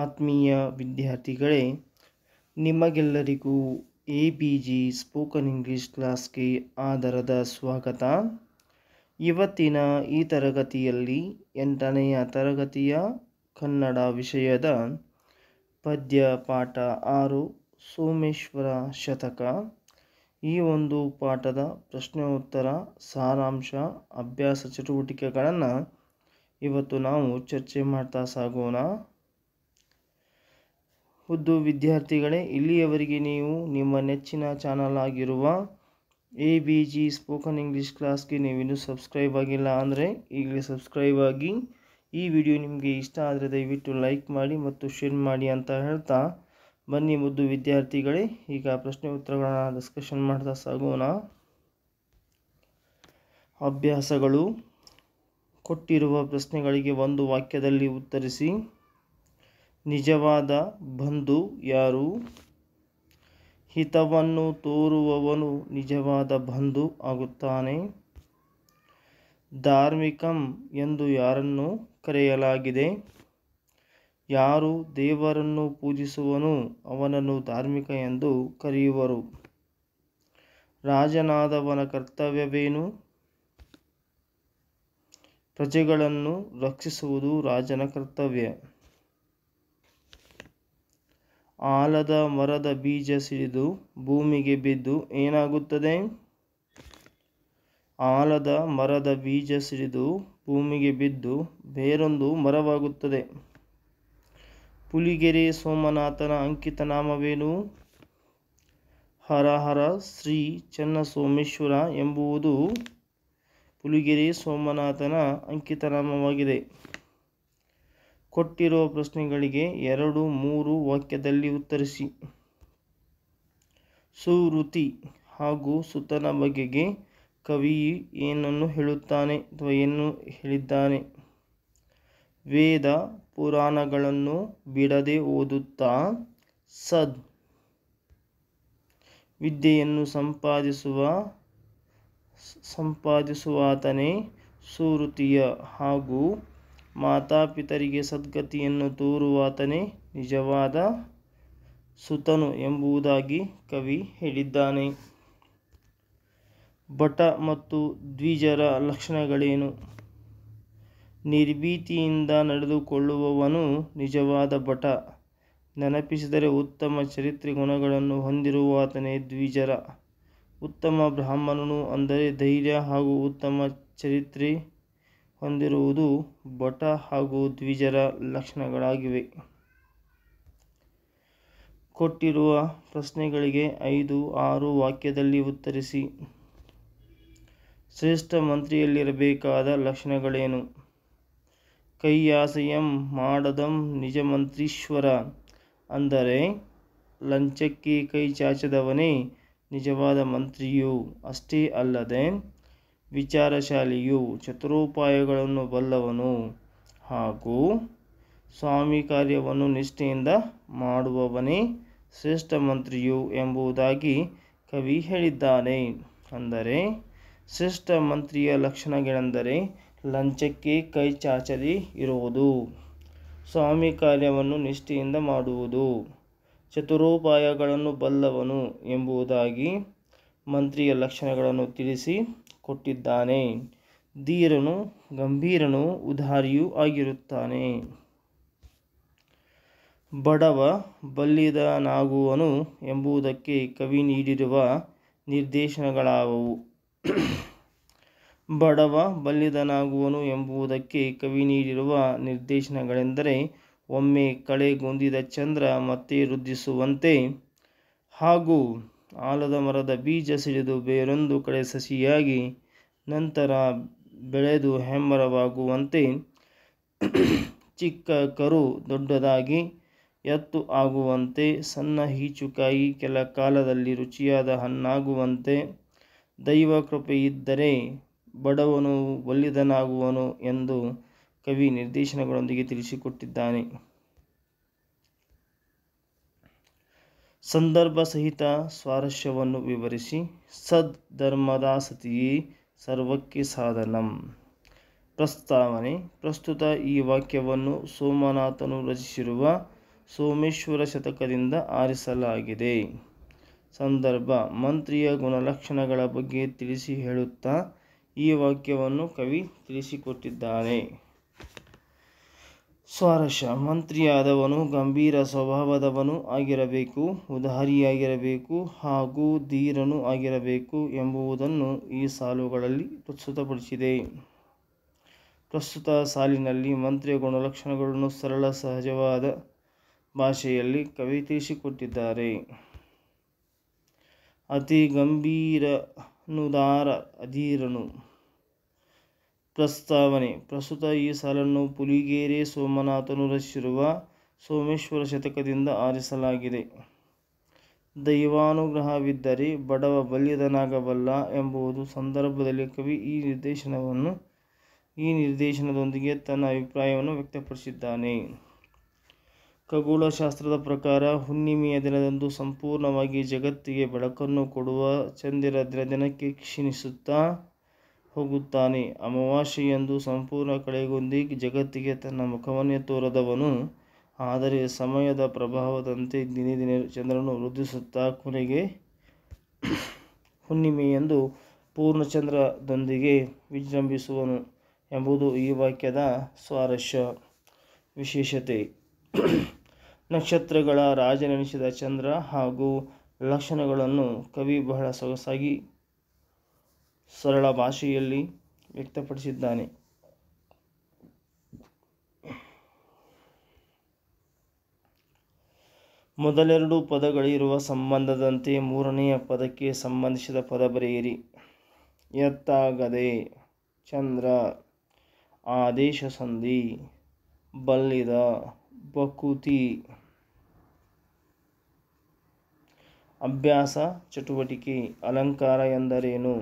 ಆತ್ಮೀಯ ವಿದ್ಯಾರ್ಥಿಗಳೇ ನಿಮಗೆಲ್ಲರಿಗೂ A P G spoken English ಕ್ಲಾಸ್ಗೆ ಆಧಾರದ ಸ್ವಾಗತ ಇವತ್ತಿನ ಈ ತರಗತಿಯಲ್ಲಿ ಎಂಟನೆಯ ತರಗತಿಯ ಕನ್ನಡ ವಿಷಯದ ಪದ್ಯ ಪಾಠ ಆರು ಸೋಮೇಶ್ವರ ಶತಕ ಈ ಒಂದು ಪಾಠದ ಉತ್ತರ ಸಾರಾಂಶ ಅಭ್ಯಾಸ ಚಟುವಟಿಕೆಗಳನ್ನು ಇವತ್ತು ನಾವು ಚರ್ಚೆ ಮಾಡ್ತಾ ಸಾಗೋಣ ಹುದ್ದು ವಿದ್ಯಾರ್ಥಿಗಳೇ ಇಲ್ಲಿಯವರೆಗೆ ನೀವು ನಿಮ್ಮ ನೆಚ್ಚಿನ ಚಾನಲ್ ಆಗಿರುವ A B G spoken English ಕ್ಲಾಸ್ಗೆ ನೀವಿನ್ನೂ ಸಬ್ಸ್ಕ್ರೈಬ್ ಆಗಿಲ್ಲ ಅಂದರೆ ಈಗಲೇ ಸಬ್ಸ್ಕ್ರೈಬ್ ಆಗಿ ಈ ವಿಡಿಯೋ ನಿಮಗೆ ಇಷ್ಟ ಆದರೆ ದಯವಿಟ್ಟು ಲೈಕ್ ಮಾಡಿ ಮತ್ತು ಶೇರ್ ಮಾಡಿ ಅಂತ ಹೇಳ್ತಾ ಬನ್ನಿ ಮುದ್ದು ವಿದ್ಯಾರ್ಥಿಗಳೇ ಈಗ ಪ್ರಶ್ನೆ ಉತ್ತರಗಳನ್ನು ಡಿಸ್ಕಷನ್ ಮಾಡ್ತಾ ಸಾಗೋಣ ಅಭ್ಯಾಸಗಳು ಕೊಟ್ಟಿರುವ ಪ್ರಶ್ನೆಗಳಿಗೆ ಒಂದು ವಾಕ್ಯದಲ್ಲಿ ಉತ್ತರಿಸಿ ನಿಜವಾದ ಬಂಧು ಯಾರು ಹಿತವನ್ನು ತೋರುವವನು ನಿಜವಾದ ಬಂಧು ಆಗುತ್ತಾನೆ ಧಾರ್ಮಿಕಂ ಎಂದು ಯಾರನ್ನು ಕರೆಯಲಾಗಿದೆ ಯಾರು ದೇವರನ್ನು ಪೂಜಿಸುವನು ಅವನನ್ನು ಧಾರ್ಮಿಕ ಎಂದು ಕರೆಯುವರು ರಾಜನಾದವನ ಕರ್ತವ್ಯವೇನು ಪ್ರಜೆಗಳನ್ನು ರಕ್ಷಿಸುವುದು ರಾಜನ ಕರ್ತವ್ಯ ಆಲದ ಮರದ ಬೀಜ ಸಿಡಿದು ಭೂಮಿಗೆ ಬಿದ್ದು ಏನಾಗುತ್ತದೆ ಆಲದ ಮರದ ಬೀಜ ಸಿಡಿದು ಭೂಮಿಗೆ ಬಿದ್ದು ಬೇರೊಂದು ಮರವಾಗುತ್ತದೆ ಪುಲಿಗೆರೆ ಸೋಮನಾಥನ ಅಂಕಿತ ನಾಮವೇನು ಹರಹರ ಶ್ರೀ ಚನ್ನಸೋಮೇಶ್ವರ ಎಂಬುವುದು ಪುಲಿಗೆರೆ ಸೋಮನಾಥನ ಅಂಕಿತನಾಮವಾಗಿದೆ ಕೊಟ್ಟಿರುವ ಪ್ರಶ್ನೆಗಳಿಗೆ ಎರಡು ಮೂರು ವಾಕ್ಯದಲ್ಲಿ ಉತ್ತರಿಸಿ ಸುವೃತಿ ಹಾಗೂ ಸುತನ ಬಗೆಗೆ ಕವಿ ಏನನ್ನು ಹೇಳುತ್ತಾನೆ ಅಥವಾ ಏನು ಹೇಳಿದ್ದಾನೆ ವೇದ ಪುರಾಣಗಳನ್ನು ಬಿಡದೆ ಓದುತ್ತಾ ಸದ್ ವಿದ್ಯೆಯನ್ನು ಸಂಪಾದಿಸುವ ಸಂಪಾದಿಸುವಾತನೇ ಸುವೃತಿಯ ಹಾಗೂ ಮಾತಾಪಿತರಿಗೆ ಸದ್ಗತಿಯನ್ನು ತೋರುವಾತನೇ ನಿಜವಾದ ಸುತನು ಎಂಬುದಾಗಿ ಕವಿ ಹೇಳಿದ್ದಾನೆ ಭಟ ಮತ್ತು ದ್ವಿಜರ ಲಕ್ಷಣಗಳೇನು ನಿರ್ಭೀತಿಯಿಂದ ನಡೆದುಕೊಳ್ಳುವವನು ನಿಜವಾದ ಭಟ ನೆನಪಿಸಿದರೆ ಉತ್ತಮ ಚರಿತ್ರೆ ಗುಣಗಳನ್ನು ಹೊಂದಿರುವಾತನೇ ದ್ವಿಜರ ಉತ್ತಮ ಬ್ರಾಹ್ಮಣನು ಅಂದರೆ ಧೈರ್ಯ ಹಾಗೂ ಉತ್ತಮ ಚರಿತ್ರೆ ಹೊಂದಿರುವುದು ಬಟ ಹಾಗೂ ದ್ವಿಜರ ಲಕ್ಷಣಗಳಾಗಿವೆ ಕೊಟ್ಟಿರುವ ಪ್ರಶ್ನೆಗಳಿಗೆ ಐದು ಆರು ವಾಕ್ಯದಲ್ಲಿ ಉತ್ತರಿಸಿ ಶ್ರೇಷ್ಠ ಮಂತ್ರಿಯಲ್ಲಿರಬೇಕಾದ ಲಕ್ಷಣಗಳೇನು ಕೈಯಾಸೆಯಂ ಮಾಡದಂ ನಿಜ ಮಂತ್ರೀಶ್ವರ ಅಂದರೆ ಲಂಚಕ್ಕೆ ಕೈ ಚಾಚದವನೇ ನಿಜವಾದ ಮಂತ್ರಿಯು ಅಷ್ಟೇ ಅಲ್ಲದೆ ವಿಚಾರಶಾಲಿಯು ಚತುರೋಪಾಯಗಳನ್ನು ಬಲ್ಲವನು ಹಾಗೂ ಸ್ವಾಮಿ ಕಾರ್ಯವನ್ನು ನಿಷ್ಠೆಯಿಂದ ಮಾಡುವವನೇ ಶ್ರೇಷ್ಠ ಮಂತ್ರಿಯು ಎಂಬುದಾಗಿ ಕವಿ ಹೇಳಿದ್ದಾನೆ ಅಂದರೆ ಶ್ರೇಷ್ಠ ಮಂತ್ರಿಯ ಲಕ್ಷಣಗಳೆಂದರೆ ಲಂಚಕ್ಕೆ ಕೈ ಚಾಚರಿ ಇರುವುದು ಸ್ವಾಮಿ ಕಾರ್ಯವನ್ನು ನಿಷ್ಠೆಯಿಂದ ಮಾಡುವುದು ಚತುರೋಪಾಯಗಳನ್ನು ಬಲ್ಲವನು ಎಂಬುದಾಗಿ ಮಂತ್ರಿಯ ಲಕ್ಷಣಗಳನ್ನು ತಿಳಿಸಿ ಕೊಟ್ಟಿದ್ದಾನೆ ಧೀರನು ಗಂಭೀರನು ಉದಾರಿಯೂ ಆಗಿರುತ್ತಾನೆ ಬಡವ ಬಲ್ಲಿದನಾಗುವನು ಎಂಬುದಕ್ಕೆ ಕವಿ ನೀಡಿರುವ ನಿರ್ದೇಶನಗಳಾವವು ಬಡವ ಬಲ್ಲಿದನಾಗುವನು ಎಂಬುದಕ್ಕೆ ಕವಿ ನೀಡಿರುವ ನಿರ್ದೇಶನಗಳೆಂದರೆ ಒಮ್ಮೆ ಕಳೆಗುಂದಿದ ಚಂದ್ರ ಮತ್ತೆ ವೃದ್ಧಿಸುವಂತೆ ಹಾಗೂ ಆಲದ ಮರದ ಬೀಜ ಸಿಡಿದು ಬೇರೊಂದು ಕಡೆ ಸಸಿಯಾಗಿ ನಂತರ ಬೆಳೆದು ಹೆಮ್ಮರವಾಗುವಂತೆ ಚಿಕ್ಕ ಕರು ದೊಡ್ಡದಾಗಿ ಎತ್ತು ಆಗುವಂತೆ ಸಣ್ಣ ಹೀಚುಕಾಯಿ ಕೆಲ ಕಾಲದಲ್ಲಿ ರುಚಿಯಾದ ಹಣ್ಣಾಗುವಂತೆ ದೈವ ಕೃಪೆಯಿದ್ದರೆ ಬಡವನು ಒಲ್ಲಿದನಾಗುವನು ಎಂದು ಕವಿ ನಿರ್ದೇಶನಗಳೊಂದಿಗೆ ತಿಳಿಸಿಕೊಟ್ಟಿದ್ದಾನೆ ಸಂದರ್ಭ ಸಹಿತ ಸ್ವಾರಸ್ಯವನ್ನು ವಿವರಿಸಿ ಸದ್ ಸತಿಯೇ ಸರ್ವಕ್ಕೆ ಸಾಧನಂ ಪ್ರಸ್ತಾವನೆ ಪ್ರಸ್ತುತ ಈ ವಾಕ್ಯವನ್ನು ಸೋಮನಾಥನು ರಚಿಸಿರುವ ಸೋಮೇಶ್ವರ ಶತಕದಿಂದ ಆರಿಸಲಾಗಿದೆ ಸಂದರ್ಭ ಮಂತ್ರಿಯ ಗುಣಲಕ್ಷಣಗಳ ಬಗ್ಗೆ ತಿಳಿಸಿ ಹೇಳುತ್ತಾ ಈ ವಾಕ್ಯವನ್ನು ಕವಿ ತಿಳಿಸಿಕೊಟ್ಟಿದ್ದಾನೆ ಸ್ವಾರಸ್ಯ ಮಂತ್ರಿಯಾದವನು ಗಂಭೀರ ಸ್ವಭಾವದವನು ಆಗಿರಬೇಕು ಉದಾರಿಯಾಗಿರಬೇಕು ಹಾಗೂ ಧೀರನು ಆಗಿರಬೇಕು ಎಂಬುವುದನ್ನು ಈ ಸಾಲುಗಳಲ್ಲಿ ಪ್ರಸ್ತುತಪಡಿಸಿದೆ ಪ್ರಸ್ತುತ ಸಾಲಿನಲ್ಲಿ ಮಂತ್ರಿಯ ಗುಣಲಕ್ಷಣಗಳನ್ನು ಸರಳ ಸಹಜವಾದ ಭಾಷೆಯಲ್ಲಿ ಕವಿ ತಿಳಿಸಿಕೊಟ್ಟಿದ್ದಾರೆ ಅತಿ ಗಂಭೀರನುದಾರ ಅಧೀರನು ಪ್ರಸ್ತಾವನೆ ಪ್ರಸ್ತುತ ಈ ಸಾಲನ್ನು ಪುಲಿಗೇರಿ ಸೋಮನಾಥನು ರಚಿಸಿರುವ ಸೋಮೇಶ್ವರ ಶತಕದಿಂದ ಆರಿಸಲಾಗಿದೆ ದೈವಾನುಗ್ರಹವಿದ್ದರೆ ಬಡವ ಬಲ್ಯದನಾಗಬಲ್ಲ ಎಂಬುದು ಸಂದರ್ಭದಲ್ಲಿ ಕವಿ ಈ ನಿರ್ದೇಶನವನ್ನು ಈ ನಿರ್ದೇಶನದೊಂದಿಗೆ ತನ್ನ ಅಭಿಪ್ರಾಯವನ್ನು ವ್ಯಕ್ತಪಡಿಸಿದ್ದಾನೆ ಖಗೋಳಶಾಸ್ತ್ರದ ಪ್ರಕಾರ ಹುಣ್ಣಿಮೆಯ ದಿನದಂದು ಸಂಪೂರ್ಣವಾಗಿ ಜಗತ್ತಿಗೆ ಬೆಳಕನ್ನು ಕೊಡುವ ಚಂದಿರ ದಿನಕ್ಕೆ ಕ್ಷೀಣಿಸುತ್ತಾ ಹೋಗುತ್ತಾನೆ ಎಂದು ಸಂಪೂರ್ಣ ಕಡೆಗೊಂದಿ ಜಗತ್ತಿಗೆ ತನ್ನ ಮುಖವನ್ನೇ ತೋರದವನು ಆದರೆ ಸಮಯದ ಪ್ರಭಾವದಂತೆ ದಿನೇ ದಿನೇ ಚಂದ್ರನು ವೃದ್ಧಿಸುತ್ತಾ ಕೊನೆಗೆ ಹುಣ್ಣಿಮೆಯಂದು ಪೂರ್ಣಚಂದ್ರದೊಂದಿಗೆ ವಿಜೃಂಭಿಸುವನು ಎಂಬುದು ಈ ವಾಕ್ಯದ ಸ್ವಾರಸ್ಯ ವಿಶೇಷತೆ ನಕ್ಷತ್ರಗಳ ರಾಜನೆನಿಸಿದ ಚಂದ್ರ ಹಾಗೂ ಲಕ್ಷಣಗಳನ್ನು ಕವಿ ಬಹಳ ಸೊಗಸಾಗಿ ಸರಳ ಭಾಷೆಯಲ್ಲಿ ವ್ಯಕ್ತಪಡಿಸಿದ್ದಾನೆ ಮೊದಲೆರಡು ಪದಗಳಿರುವ ಸಂಬಂಧದಂತೆ ಮೂರನೆಯ ಪದಕ್ಕೆ ಸಂಬಂಧಿಸಿದ ಪದ ಬರೆಯಿರಿ ಎತ್ತಾಗದೆ ಚಂದ್ರ ಆದೇಶ ಸಂಧಿ ಬಲ್ಲಿದ ಬಕುತಿ ಅಭ್ಯಾಸ ಚಟುವಟಿಕೆ ಅಲಂಕಾರ ಎಂದರೇನು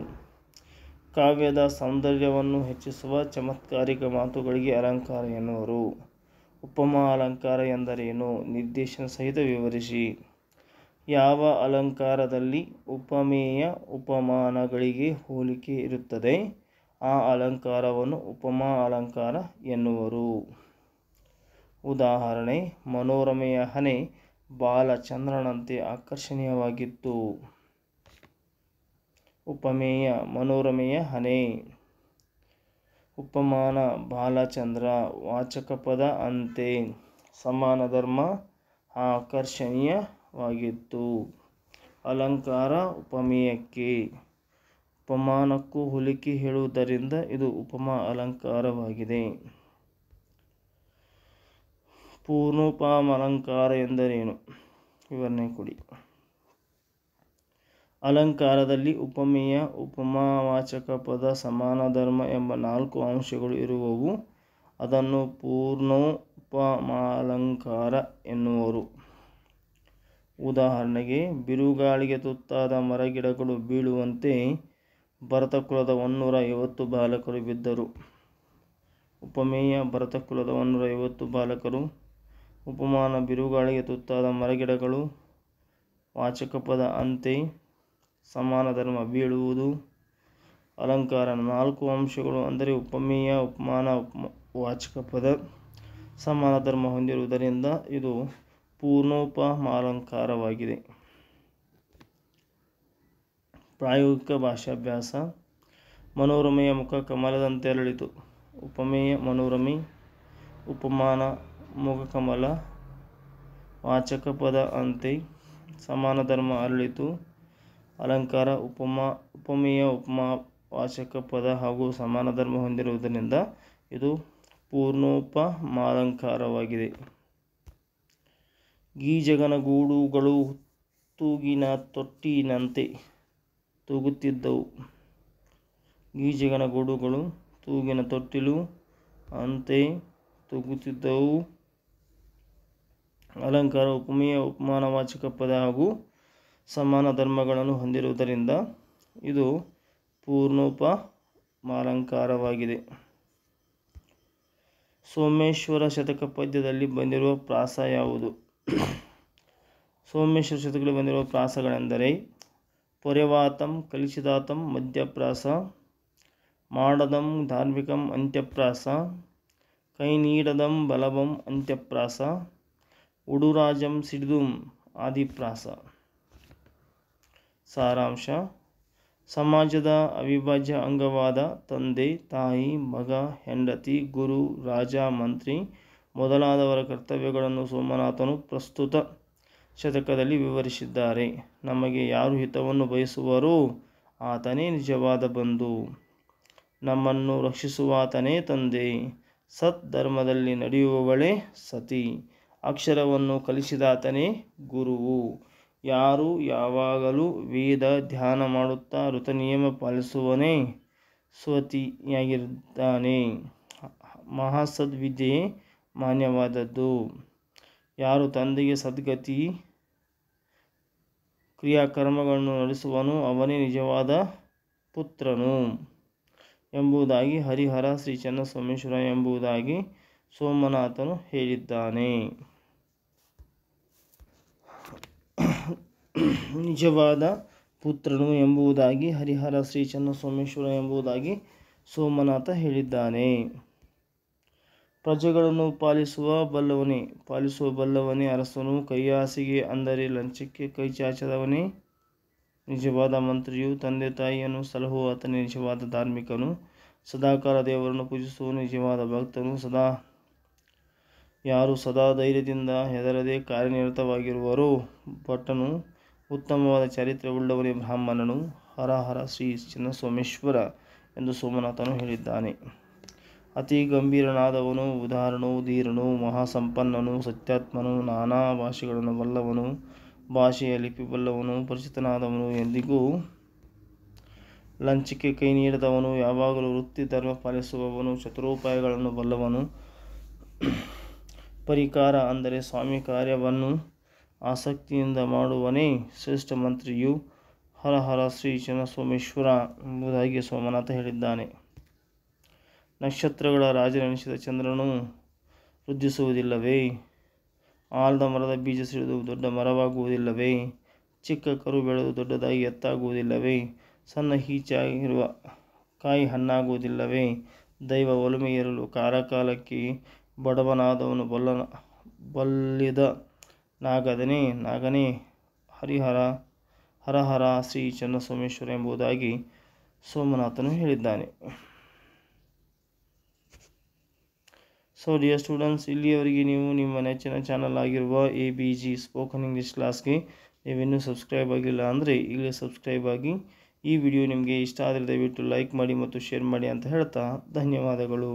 ಕಾವ್ಯದ ಸೌಂದರ್ಯವನ್ನು ಹೆಚ್ಚಿಸುವ ಚಮತ್ಕಾರಿಕ ಮಾತುಗಳಿಗೆ ಅಲಂಕಾರ ಎನ್ನುವರು ಉಪಮಾ ಅಲಂಕಾರ ಎಂದರೇನು ನಿರ್ದೇಶನ ಸಹಿತ ವಿವರಿಸಿ ಯಾವ ಅಲಂಕಾರದಲ್ಲಿ ಉಪಮೇಯ ಉಪಮಾನಗಳಿಗೆ ಹೋಲಿಕೆ ಇರುತ್ತದೆ ಆ ಅಲಂಕಾರವನ್ನು ಉಪಮಾ ಅಲಂಕಾರ ಎನ್ನುವರು ಉದಾಹರಣೆ ಮನೋರಮೆಯ ಹನೆ ಬಾಲಚಂದ್ರನಂತೆ ಆಕರ್ಷಣೀಯವಾಗಿತ್ತು ಉಪಮೇಯ ಮನೋರಮೆಯ ಹನೆ ಉಪಮಾನ ಬಾಲಚಂದ್ರ ವಾಚಕ ಪದ ಅಂತೆ ಸಮಾನ ಧರ್ಮ ಆಕರ್ಷಣೀಯವಾಗಿತ್ತು ಅಲಂಕಾರ ಉಪಮೇಯಕ್ಕೆ ಉಪಮಾನಕ್ಕೂ ಹುಲಿಕಿ ಹೇಳುವುದರಿಂದ ಇದು ಉಪಮಾ ಅಲಂಕಾರವಾಗಿದೆ ಅಲಂಕಾರ ಎಂದರೇನು ಇವರನ್ನೇ ಕೊಡಿ ಅಲಂಕಾರದಲ್ಲಿ ಉಪಮೇಯ ಉಪಮಾವಾಚಕ ಪದ ಸಮಾನ ಧರ್ಮ ಎಂಬ ನಾಲ್ಕು ಅಂಶಗಳು ಇರುವವು ಅದನ್ನು ಪೂರ್ಣೋಪಮಾಲಂಕಾರ ಎನ್ನುವರು ಉದಾಹರಣೆಗೆ ಬಿರುಗಾಳಿಗೆ ತುತ್ತಾದ ಮರಗಿಡಗಳು ಬೀಳುವಂತೆ ಭರತಕುಲದ ಒನ್ನೂರ ಐವತ್ತು ಬಾಲಕರು ಬಿದ್ದರು ಉಪಮೇಯ ಭರತಕುಲದ ಒನ್ನೂರ ಐವತ್ತು ಬಾಲಕರು ಉಪಮಾನ ಬಿರುಗಾಳಿಗೆ ತುತ್ತಾದ ಮರಗಿಡಗಳು ವಾಚಕ ಪದ ಅಂತೆ ಸಮಾನ ಧರ್ಮ ಬೀಳುವುದು ಅಲಂಕಾರ ನಾಲ್ಕು ಅಂಶಗಳು ಅಂದರೆ ಉಪಮೇಯ ಉಪಮಾನ ಉಪಮ ವಾಚಕ ಪದ ಸಮಾನ ಧರ್ಮ ಹೊಂದಿರುವುದರಿಂದ ಇದು ಪೂರ್ಣೋಪಮಾಲಂಕಾರವಾಗಿದೆ ಪ್ರಾಯೋಗಿಕ ಭಾಷಾಭ್ಯಾಸ ಮನೋರಮೆಯ ಮುಖ ಕಮಲದಂತೆ ಅರಳಿತು ಉಪಮೇಯ ಮನೋರಮಿ ಉಪಮಾನ ಮುಖ ಕಮಲ ವಾಚಕ ಪದ ಅಂತೆ ಸಮಾನ ಧರ್ಮ ಅರಳಿತು ಅಲಂಕಾರ ಉಪಮಾ ಉಪಮೇಯ ವಾಚಕ ಪದ ಹಾಗೂ ಸಮಾನ ಧರ್ಮ ಹೊಂದಿರುವುದರಿಂದ ಇದು ಪೂರ್ಣೋಪಮಾಲಂಕಾರವಾಗಿದೆ ಗೀಜಗನ ಗೂಡುಗಳು ತೂಗಿನ ತೊಟ್ಟಿನಂತೆ ತೂಗುತ್ತಿದ್ದವು ಗೀಜಗನ ಗೂಡುಗಳು ತೂಗಿನ ತೊಟ್ಟಿಲು ಅಂತೆ ತೂಗುತ್ತಿದ್ದವು ಅಲಂಕಾರ ಉಪಮೇಯ ಉಪಮಾನವಾಚಕ ಪದ ಹಾಗೂ ಸಮಾನ ಧರ್ಮಗಳನ್ನು ಹೊಂದಿರುವುದರಿಂದ ಇದು ಪೂರ್ಣೋಪಮಾಲಂಕಾರವಾಗಿದೆ ಸೋಮೇಶ್ವರ ಶತಕ ಪದ್ಯದಲ್ಲಿ ಬಂದಿರುವ ಪ್ರಾಸ ಯಾವುದು ಸೋಮೇಶ್ವರ ಶತಕದಲ್ಲಿ ಬಂದಿರುವ ಪ್ರಾಸಗಳೆಂದರೆ ಪೊರೆವಾತಂ ಕಲಿಸಿದಾತಂ ಮಧ್ಯಪ್ರಾಸ ಮಾಡದಂ ಧಾರ್ಮಿಕಂ ಅಂತ್ಯಪ್ರಾಸ ಕೈ ನೀಡದಂ ಬಲವಂ ಅಂತ್ಯಪ್ರಾಸ ಉಡುರಾಜಂ ಸಿಡಿದುಂ ಆದಿಪ್ರಾಸ ಸಾರಾಂಶ ಸಮಾಜದ ಅವಿಭಾಜ್ಯ ಅಂಗವಾದ ತಂದೆ ತಾಯಿ ಮಗ ಹೆಂಡತಿ ಗುರು ರಾಜ ಮಂತ್ರಿ ಮೊದಲಾದವರ ಕರ್ತವ್ಯಗಳನ್ನು ಸೋಮನಾಥನು ಪ್ರಸ್ತುತ ಶತಕದಲ್ಲಿ ವಿವರಿಸಿದ್ದಾರೆ ನಮಗೆ ಯಾರು ಹಿತವನ್ನು ಬಯಸುವರೋ ಆತನೇ ನಿಜವಾದ ಬಂಧು ನಮ್ಮನ್ನು ರಕ್ಷಿಸುವಾತನೇ ತಂದೆ ಸತ್ ಧರ್ಮದಲ್ಲಿ ನಡೆಯುವವಳೇ ಸತಿ ಅಕ್ಷರವನ್ನು ಕಲಿಸಿದಾತನೇ ಗುರುವು ಯಾರು ಯಾವಾಗಲೂ ವೇದ ಧ್ಯಾನ ಮಾಡುತ್ತಾ ನಿಯಮ ಪಾಲಿಸುವನೇ ಸ್ವತಿಯಾಗಿರುತ್ತಾನೆ ಮಹಾಸದ್ವಿದ್ಯೆ ಮಾನ್ಯವಾದದ್ದು ಯಾರು ತಂದೆಗೆ ಸದ್ಗತಿ ಕ್ರಿಯಾಕರ್ಮಗಳನ್ನು ನಡೆಸುವನು ಅವನೇ ನಿಜವಾದ ಪುತ್ರನು ಎಂಬುದಾಗಿ ಹರಿಹರ ಶ್ರೀ ಚನ್ನಸೋಮೇಶ್ವರ ಎಂಬುದಾಗಿ ಸೋಮನಾಥನು ಹೇಳಿದ್ದಾನೆ ನಿಜವಾದ ಪುತ್ರನು ಎಂಬುದಾಗಿ ಹರಿಹರ ಶ್ರೀ ಸೋಮೇಶ್ವರ ಎಂಬುದಾಗಿ ಸೋಮನಾಥ ಹೇಳಿದ್ದಾನೆ ಪ್ರಜೆಗಳನ್ನು ಪಾಲಿಸುವ ಬಲ್ಲವನೇ ಪಾಲಿಸುವ ಬಲ್ಲವನೇ ಅರಸನು ಕೈಯಾಸಿಗೆ ಅಂದರೆ ಲಂಚಕ್ಕೆ ಕೈ ಚಾಚದವನೇ ನಿಜವಾದ ಮಂತ್ರಿಯು ತಂದೆ ತಾಯಿಯನ್ನು ಸಲಹು ಆತನೇ ನಿಜವಾದ ಧಾರ್ಮಿಕನು ಸದಾಕಾಲ ದೇವರನ್ನು ಪೂಜಿಸುವ ನಿಜವಾದ ಭಕ್ತನು ಸದಾ ಯಾರು ಸದಾ ಧೈರ್ಯದಿಂದ ಹೆದರದೆ ಕಾರ್ಯನಿರತವಾಗಿರುವರೋ ಭಟ್ಟನು ಉತ್ತಮವಾದ ಚರಿತ್ರವುಳ್ಳವನೇ ಬ್ರಾಹ್ಮಣನು ಹರ ಶ್ರೀ ಶ್ರೀ ಸೋಮೇಶ್ವರ ಎಂದು ಸೋಮನಾಥನು ಹೇಳಿದ್ದಾನೆ ಅತಿ ಗಂಭೀರನಾದವನು ಉದಾಹರಣೋ ಧೀರನು ಮಹಾಸಂಪನ್ನನು ಸತ್ಯಾತ್ಮನು ನಾನಾ ಭಾಷೆಗಳನ್ನು ಬಲ್ಲವನು ಭಾಷೆಯ ಲಿಪಿ ಬಲ್ಲವನು ಪರಿಚಿತನಾದವನು ಎಂದಿಗೂ ಲಂಚಕ್ಕೆ ಕೈ ನೀಡದವನು ಯಾವಾಗಲೂ ವೃತ್ತಿ ಧರ್ಮ ಪಾಲಿಸುವವನು ಚತುರೋಪಾಯಗಳನ್ನು ಬಲ್ಲವನು ಪರಿಕಾರ ಅಂದರೆ ಸ್ವಾಮಿ ಕಾರ್ಯವನ್ನು ಆಸಕ್ತಿಯಿಂದ ಮಾಡುವನೇ ಶ್ರೇಷ್ಠ ಮಂತ್ರಿಯು ಹರ ಹರ ಶ್ರೀ ಚನ್ನಸೋಮೇಶ್ವರ ಎಂಬುದಾಗಿ ಸೋಮನಾಥ ಹೇಳಿದ್ದಾನೆ ನಕ್ಷತ್ರಗಳ ರಾಜನೆನಿಸಿದ ಚಂದ್ರನು ವೃದ್ಧಿಸುವುದಿಲ್ಲವೇ ಆಲದ ಮರದ ಬೀಜ ಸಿಡಿದು ದೊಡ್ಡ ಮರವಾಗುವುದಿಲ್ಲವೇ ಚಿಕ್ಕ ಕರು ಬೆಳೆದು ದೊಡ್ಡದಾಗಿ ಎತ್ತಾಗುವುದಿಲ್ಲವೇ ಸಣ್ಣ ಹೀಚಾಗಿರುವ ಕಾಯಿ ಹಣ್ಣಾಗುವುದಿಲ್ಲವೇ ದೈವ ಒಲುಮೆಯಿರಲು ಕಾಲಕಾಲಕ್ಕೆ ಬಡವನಾದವನು ಬಲ್ಲನ ಬಲ್ಲಿದ ನಾಗದನೇ ನಾಗನೇ ಹರಿಹರ ಹರಹರ ಶ್ರೀ ಚನ್ನಸೋಮೇಶ್ವರ ಎಂಬುದಾಗಿ ಸೋಮನಾಥನು ಹೇಳಿದ್ದಾನೆ ಸೊ ಡಿಯರ್ ಸ್ಟೂಡೆಂಟ್ಸ್ ಇಲ್ಲಿಯವರೆಗೆ ನೀವು ನಿಮ್ಮ ನೆಚ್ಚಿನ ಚಾನಲ್ ಆಗಿರುವ A B G spoken English ಕ್ಲಾಸ್ಗೆ ನೀವಿನ್ನೂ ಸಬ್ಸ್ಕ್ರೈಬ್ ಆಗಿಲ್ಲ ಅಂದರೆ ಇಲ್ಲಿ ಸಬ್ಸ್ಕ್ರೈಬ್ ಆಗಿ ಈ ವಿಡಿಯೋ ನಿಮಗೆ ಇಷ್ಟ ಆದರೆ ದಯವಿಟ್ಟು ಲೈಕ್ ಮಾಡಿ ಮತ್ತು ಶೇರ್ ಮಾಡಿ ಅಂತ ಹೇಳ್ತಾ ಧನ್ಯವಾದಗಳು